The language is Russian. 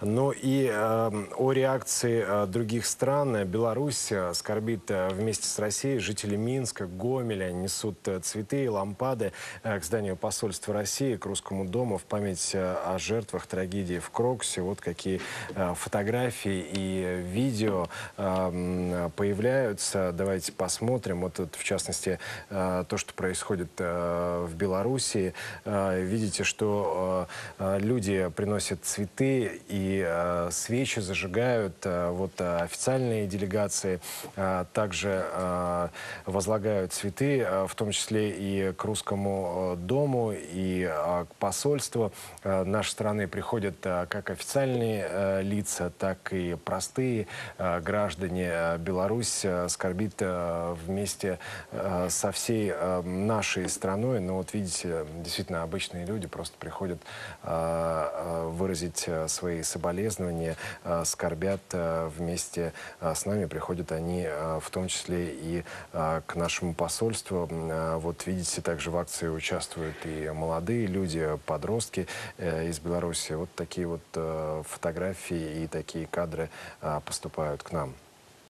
Но ну и э, о реакции э, других стран Беларусь э, скорбит э, вместе с Россией. Жители Минска, Гомеля несут э, цветы и лампады э, к зданию посольства России, к Русскому дому в память э, о жертвах трагедии в Кроксе. Вот какие э, фотографии и видео э, появляются. Давайте посмотрим. Вот тут, в частности, э, то, что происходит э, в Беларуси. Э, видите, что э, э, люди приносят цветы и э, свечи зажигают э, вот э, официальные делегации, э, также э, возлагают цветы, э, в том числе и к русскому э, дому, и э, к посольству э, нашей страны приходят э, как официальные э, лица, так и простые э, граждане. Э, Беларусь э, скорбит э, вместе э, со всей э, нашей страной, но вот видите, действительно обычные люди просто приходят э, э выразить э, свои события соболезнования, э, скорбят э, вместе э, с нами, приходят они в том числе и к нашему посольству. Вот видите, также в акции участвуют и молодые люди, подростки из Беларуси. Вот такие вот фотографии и такие кадры поступают к нам.